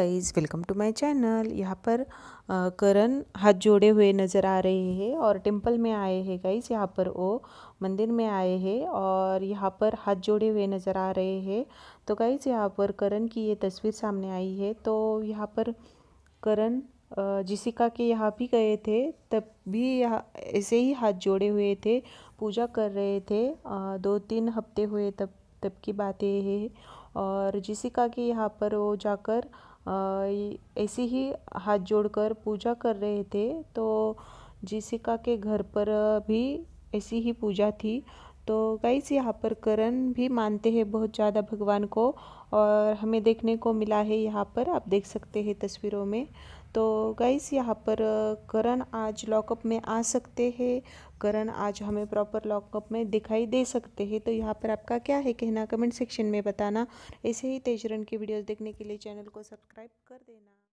guys welcome to my channel यहाँ पर करण हाथ जोड़े हुए नज़र आ रहे हैं और टेंपल में आए हैं गाइज़ यहाँ पर वो मंदिर में आए हैं और यहाँ पर हाथ जोड़े हुए नज़र आ रहे हैं तो गाइज़ यहाँ पर करण की ये तस्वीर सामने आई है तो यहाँ पर करण जिसिका के यहाँ भी गए थे तब भी ऐसे ही हाथ जोड़े हुए थे पूजा कर रहे थे दो तीन हफ्ते हुए तब तब की बातें है और जिसिका के यहाँ पर वो जाकर ऐसे ही हाथ जोड़कर पूजा कर रहे थे तो जिसिका के घर पर भी ऐसी ही पूजा थी तो गाइस यहाँ पर करण भी मानते हैं बहुत ज़्यादा भगवान को और हमें देखने को मिला है यहाँ पर आप देख सकते हैं तस्वीरों में तो गाइस यहाँ पर करण आज लॉकअप में आ सकते हैं करण आज हमें प्रॉपर लॉकअप में दिखाई दे सकते हैं तो यहाँ पर आपका क्या है कहना कमेंट सेक्शन में बताना ऐसे ही तेजरन की वीडियोज़ देखने के लिए चैनल को सब्सक्राइब कर देना